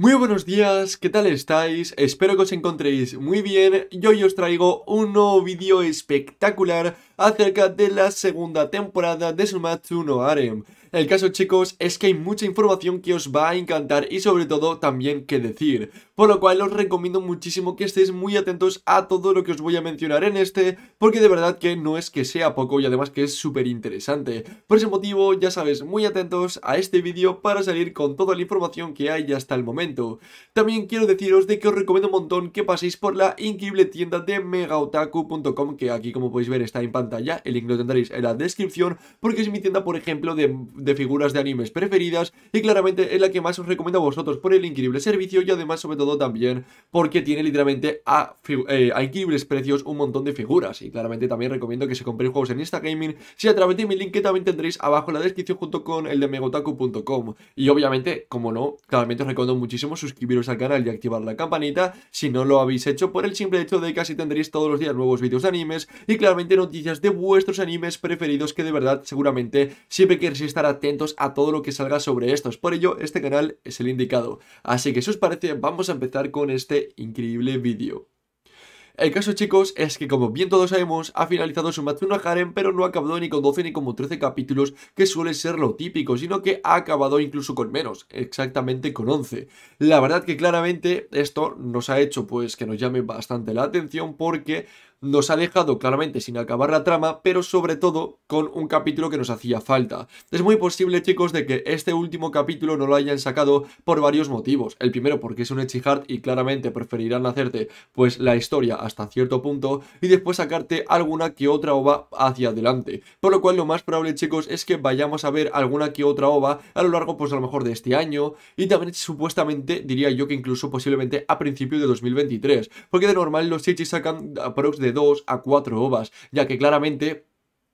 Muy buenos días, ¿qué tal estáis? Espero que os encontréis muy bien y hoy os traigo un nuevo vídeo espectacular acerca de la segunda temporada de Sumatsu no Arem. El caso chicos es que hay mucha información que os va a encantar y sobre todo también que decir, por lo cual os recomiendo muchísimo que estéis muy atentos a todo lo que os voy a mencionar en este, porque de verdad que no es que sea poco y además que es súper interesante. Por ese motivo, ya sabes, muy atentos a este vídeo para salir con toda la información que hay hasta el momento. También quiero deciros de que os recomiendo un montón que paséis por la increíble tienda de megaotaku.com que aquí como podéis ver está en pantalla el link lo tendréis en la descripción porque es mi tienda, por ejemplo, de, figuras de animes preferidas y claramente es la que más os recomiendo a vosotros por el increíble servicio y además, sobre todo, también porque tiene literalmente a, eh, a increíbles precios un montón de figuras. Y claramente también recomiendo que se compréis juegos en Instagaming si a través de mi link que también tendréis abajo en la descripción junto con el de megotaku.com. Y obviamente, como no, claramente os recomiendo muchísimo suscribiros al canal y activar la campanita si no lo habéis hecho por el simple hecho de que así tendréis todos los días nuevos vídeos de animes y claramente noticias de vuestros animes preferidos que de verdad seguramente siempre queréis estar atentos a todo lo que salga sobre estos. Por ello, este canal es el indicado. Así que si os parece, vamos a empezar con este increíble vídeo. El caso chicos es que como bien todos sabemos ha finalizado su Matsuno Harem pero no ha acabado ni con 12 ni como 13 capítulos que suele ser lo típico sino que ha acabado incluso con menos, exactamente con 11. La verdad que claramente esto nos ha hecho pues que nos llame bastante la atención porque nos ha dejado claramente sin acabar la trama, pero sobre todo con un capítulo que nos hacía falta. Es muy posible, chicos, de que este último capítulo no lo hayan sacado por varios motivos. El primero, porque es un Echihard y claramente preferirán hacerte pues la historia hasta cierto punto y después sacarte alguna que otra ova hacia adelante. Por lo cual lo más probable, chicos, es que vayamos a ver alguna que otra ova a lo largo, pues a lo mejor de este año y también supuestamente, diría yo que incluso posiblemente a principio de 2023. Porque de normal los Echis sacan aprox de de 2 a 4 ovas, ya que claramente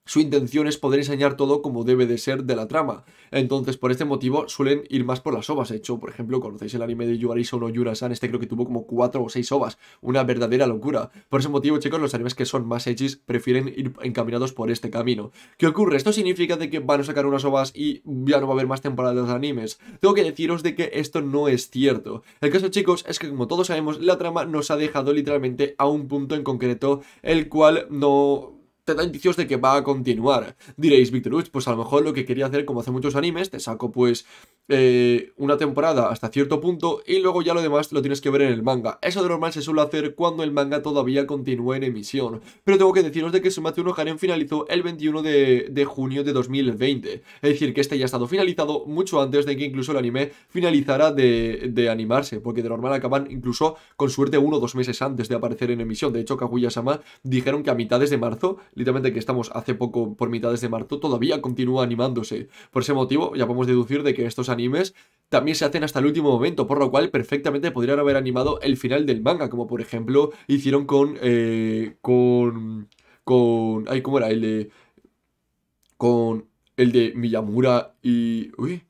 su intención es poder enseñar todo como debe de ser de la trama. Entonces, por este motivo, suelen ir más por las ovas. De hecho, por ejemplo, conocéis el anime de Yuariso no Yura-san, este creo que tuvo como 4 o 6 ovas. Una verdadera locura. Por ese motivo, chicos, los animes que son más hechis prefieren ir encaminados por este camino. ¿Qué ocurre? ¿Esto significa de que van a sacar unas ovas y ya no va a haber más temporadas de animes? Tengo que deciros de que esto no es cierto. El caso, chicos, es que como todos sabemos, la trama nos ha dejado literalmente a un punto en concreto, el cual no te da indicios de que va a continuar. Diréis, Victor Uch, pues a lo mejor lo que quería hacer, como hace muchos animes, te saco pues eh, una temporada hasta cierto punto y luego ya lo demás lo tienes que ver en el manga. Eso de normal se suele hacer cuando el manga todavía continúa en emisión. Pero tengo que deciros de que Sumate no Haren finalizó el 21 de, junio de 2020. Es decir, que este ya ha estado finalizado mucho antes de que incluso el anime finalizara de, de animarse. Porque de normal acaban incluso con suerte uno o dos meses antes de aparecer en emisión. De hecho, Kaguya-sama dijeron que a mitades de marzo, literalmente que estamos hace poco por mitades de marzo, todavía continúa animándose. Por ese motivo, ya podemos deducir de que estos animes también se hacen hasta el último momento, por lo cual perfectamente podrían haber animado el final del manga, como por ejemplo hicieron con... Eh, con... con... ay, ¿cómo era? El de... con... el de Miyamura y... uy...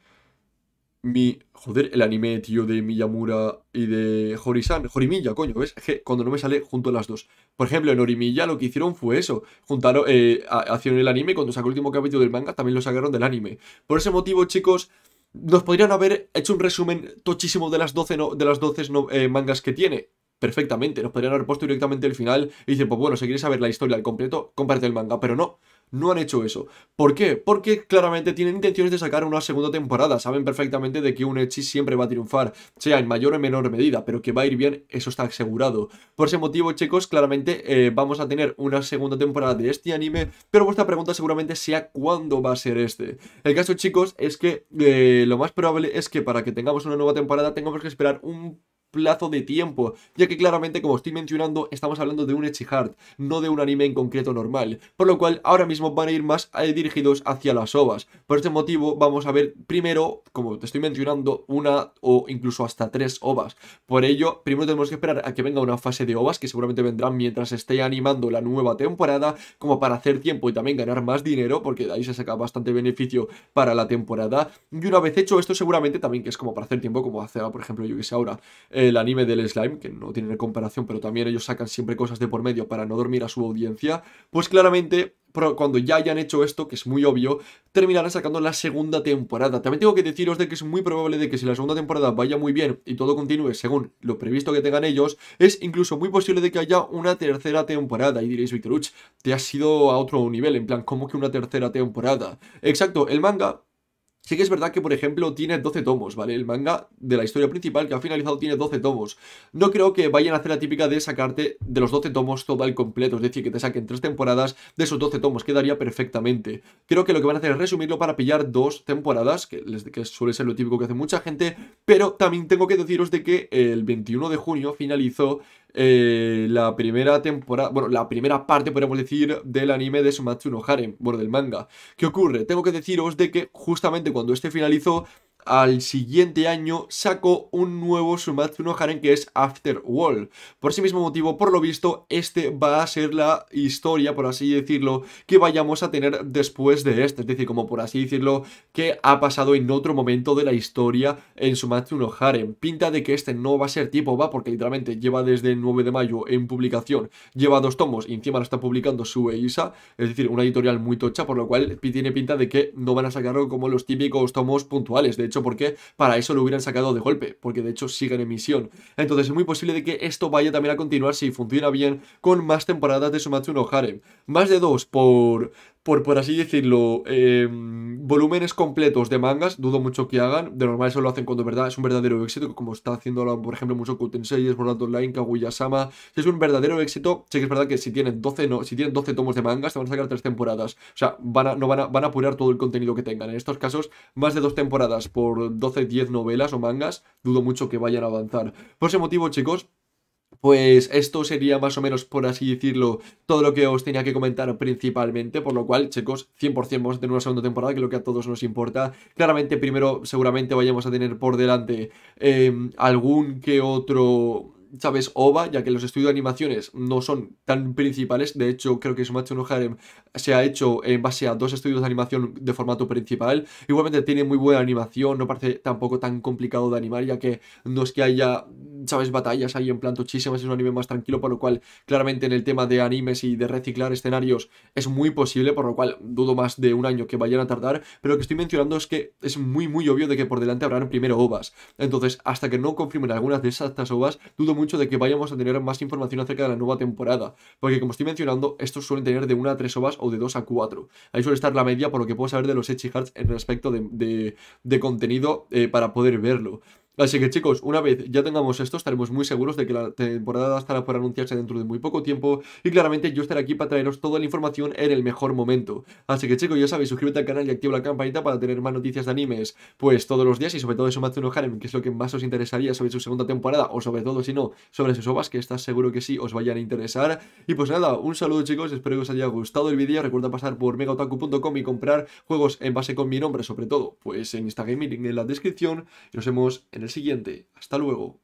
Mi, joder, el anime, tío, de Miyamura y de Horisan. Horimilla, coño, ¿ves? Que cuando no me sale, junto las dos. Por ejemplo, en Horimilla lo que hicieron fue eso. Juntaron, eh, hicieron el anime cuando sacó el último capítulo del manga también lo sacaron del anime. Por ese motivo, chicos, nos podrían haber hecho un resumen tochísimo de las 12, de las 12 eh, mangas que tiene. Perfectamente, nos podrían haber puesto directamente el final y decir, pues bueno, si quieres saber la historia al completo, comparte el manga, pero no no han hecho eso. ¿Por qué? Porque claramente tienen intenciones de sacar una segunda temporada. Saben perfectamente de que un Echi siempre va a triunfar, sea en mayor o menor medida, pero que va a ir bien, eso está asegurado. Por ese motivo, chicos, claramente eh, vamos a tener una segunda temporada de este anime, pero vuestra pregunta seguramente sea cuándo va a ser este. El caso, chicos, es que eh, lo más probable es que para que tengamos una nueva temporada tengamos que esperar un plazo de tiempo, ya que claramente, como estoy mencionando, estamos hablando de un Echihard, no de un anime en concreto normal, por lo cual ahora mismo van a ir más eh, dirigidos hacia las ovas. Por este motivo vamos a ver primero, como te estoy mencionando, una o incluso hasta tres ovas. Por ello, primero tenemos que esperar a que venga una fase de ovas, que seguramente vendrán mientras esté animando la nueva temporada, como para hacer tiempo y también ganar más dinero, porque de ahí se saca bastante beneficio para la temporada. Y una vez hecho esto, seguramente también que es como para hacer tiempo, como hace, por ejemplo, yo que sé ahora, eh, el anime del slime, que no tiene comparación, pero también ellos sacan siempre cosas de por medio para no dormir a su audiencia, pues claramente cuando ya hayan hecho esto, que es muy obvio, terminarán sacando la segunda temporada. También tengo que deciros de que es muy probable de que si la segunda temporada vaya muy bien y todo continúe según lo previsto que tengan ellos, es incluso muy posible de que haya una tercera temporada. Y diréis, Victor te ha sido a otro nivel, en plan, ¿cómo que una tercera temporada? Exacto, el manga Sí que es verdad que, por ejemplo, tiene 12 tomos, ¿vale? El manga de la historia principal que ha finalizado tiene 12 tomos. No creo que vayan a hacer la típica de sacarte de los 12 tomos todo al completo, es decir, que te saquen tres temporadas de esos 12 tomos, quedaría perfectamente. Creo que lo que van a hacer es resumirlo para pillar dos temporadas, que, que suele ser lo típico que hace mucha gente, pero también tengo que deciros de que el 21 de junio finalizó eh, la primera temporada, bueno, la primera parte, podríamos decir, del anime de Sumatsu no Harem, bueno, del manga. ¿Qué ocurre? Tengo que deciros de que justamente cuando este finalizó, al siguiente año sacó un nuevo Sumatsu no Haren que es After Por ese mismo motivo, por lo visto, este va a ser la historia, por así decirlo, que vayamos a tener después de este. Es decir, como por así decirlo, que ha pasado en otro momento de la historia en Sumatsu 1 Haren. Pinta de que este no va a ser tipo va, porque literalmente lleva desde el 9 de mayo en publicación, lleva dos tomos y encima lo está publicando su Eisa, es decir, una editorial muy tocha, por lo cual tiene pinta de que no van a sacarlo como los típicos tomos puntuales. De hecho, porque para eso lo hubieran sacado de golpe, porque de hecho siguen en misión Entonces es muy posible de que esto vaya también a continuar si funciona bien con más temporadas de Sumatsu no Harem. Más de dos por por, así decirlo, eh, volúmenes completos de mangas, dudo mucho que hagan. De normal eso lo hacen cuando verdad es un verdadero éxito, como está haciendo por ejemplo, mucho Kutensei, es Borland Online, Kaguya-sama. Si es un verdadero éxito, sé que es verdad que si tienen 12, no, si tomos de mangas, te van a sacar 3 temporadas. O sea, van a, no van van a apurar todo el contenido que tengan. En estos casos, más de 2 temporadas por 12, 10 novelas o mangas, dudo mucho que vayan a avanzar. Por ese motivo, chicos, pues esto sería más o menos, por así decirlo, todo lo que os tenía que comentar principalmente, por lo cual, chicos, 100% vamos a tener una segunda temporada, que es lo que a todos nos importa. Claramente, primero, seguramente vayamos a tener por delante em, algún que otro... ¿Sabes? OVA, ya que los estudios de animaciones no son tan principales. De hecho, creo que Sumacho no Harem se ha hecho en base a dos estudios de animación de formato principal. Igualmente tiene muy buena animación, no parece tampoco tan complicado de animar, ya que no es que haya ¿sabes? Batallas ahí en plan tochísimas, es un anime más tranquilo, por lo cual claramente en el tema de animes y de reciclar escenarios es muy posible, por lo cual dudo más de un año que vayan a tardar, pero lo que estoy mencionando es que es muy muy obvio de que por delante habrán primero ovas, entonces hasta que no confirmen algunas de esas ovas, dudo mucho de que vayamos a tener más información acerca de la nueva temporada, porque como estoy mencionando, estos suelen tener de una a tres ovas o de dos a cuatro, ahí suele estar la media por lo que puedo saber de los Echihards en respecto de, contenido eh, para poder verlo. Así que chicos, una vez ya tengamos esto, estaremos muy seguros de que la temporada estará por anunciarse dentro de muy poco tiempo y claramente yo estaré aquí para traeros toda la información en el mejor momento. Así que chicos, ya sabéis, suscríbete al canal y activa la campanita para tener más noticias de animes, pues todos los días y sobre todo de Sumatsu no Harem, que es lo que más os interesaría sobre su segunda temporada o sobre todo si no, sobre sus obras, que está seguro que sí os vayan a interesar. Y pues nada, un saludo chicos, espero que os haya gustado el vídeo, recuerda pasar por megaotaku.com y comprar juegos en base con mi nombre, sobre todo pues en Instagram y en la descripción. Y nos vemos en el siguiente. Hasta luego.